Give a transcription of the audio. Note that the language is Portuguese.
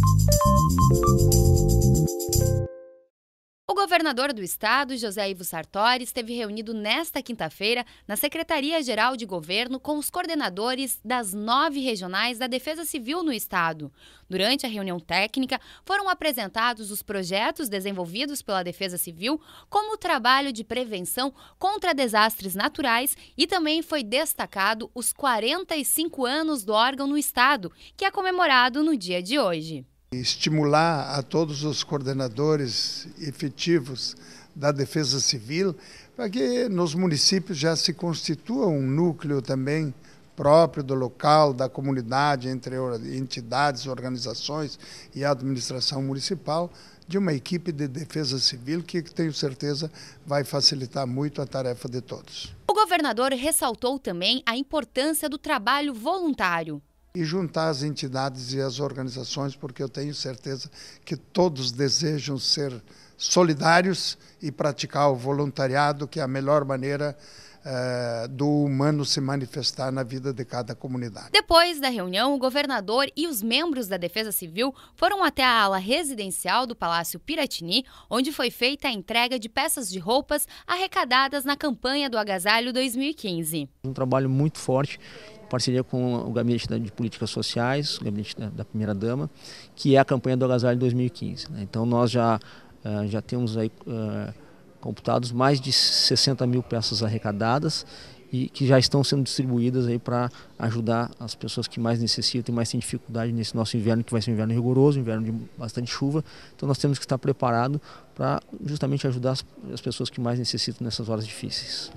うん。governador do estado, José Ivo Sartori, esteve reunido nesta quinta-feira na Secretaria-Geral de Governo com os coordenadores das nove regionais da Defesa Civil no estado. Durante a reunião técnica, foram apresentados os projetos desenvolvidos pela Defesa Civil, como o trabalho de prevenção contra desastres naturais e também foi destacado os 45 anos do órgão no estado, que é comemorado no dia de hoje. Estimular a todos os coordenadores efetivos da Defesa Civil para que nos municípios já se constitua um núcleo também próprio do local, da comunidade, entre entidades, organizações e administração municipal, de uma equipe de defesa civil que tenho certeza vai facilitar muito a tarefa de todos. O governador ressaltou também a importância do trabalho voluntário e juntar as entidades e as organizações, porque eu tenho certeza que todos desejam ser solidários e praticar o voluntariado, que é a melhor maneira eh, do humano se manifestar na vida de cada comunidade. Depois da reunião, o governador e os membros da Defesa Civil foram até a ala residencial do Palácio Piratini, onde foi feita a entrega de peças de roupas arrecadadas na campanha do Agasalho 2015. Um trabalho muito forte parceria com o Gabinete de Políticas Sociais, o Gabinete da Primeira-Dama, que é a campanha do Agasalho 2015. Né? Então nós já, eh, já temos aí eh, computados mais de 60 mil peças arrecadadas e que já estão sendo distribuídas aí para ajudar as pessoas que mais necessitam e mais têm dificuldade nesse nosso inverno, que vai ser um inverno rigoroso, um inverno de bastante chuva. Então nós temos que estar preparado para justamente ajudar as, pessoas que mais necessitam nessas horas difíceis.